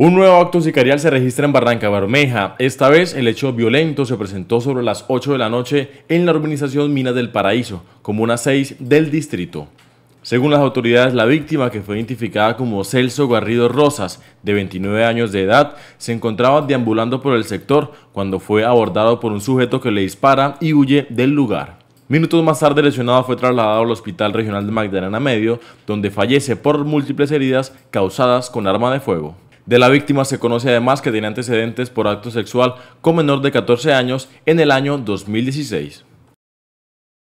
Un nuevo acto sicarial se registra en Barranca Bermeja. Esta vez el hecho violento se presentó sobre las 8 de la noche en la urbanización Minas del Paraíso, comuna 6 del distrito. Según las autoridades, la víctima, que fue identificada como Celso Garrido Rosas, de 29 años de edad, se encontraba deambulando por el sector cuando fue abordado por un sujeto que le dispara y huye del lugar. Minutos más tarde, el lesionado fue trasladado al Hospital Regional de Magdalena Medio, donde fallece por múltiples heridas causadas con arma de fuego. De la víctima se conoce además que tiene antecedentes por acto sexual con menor de 14 años en el año 2016.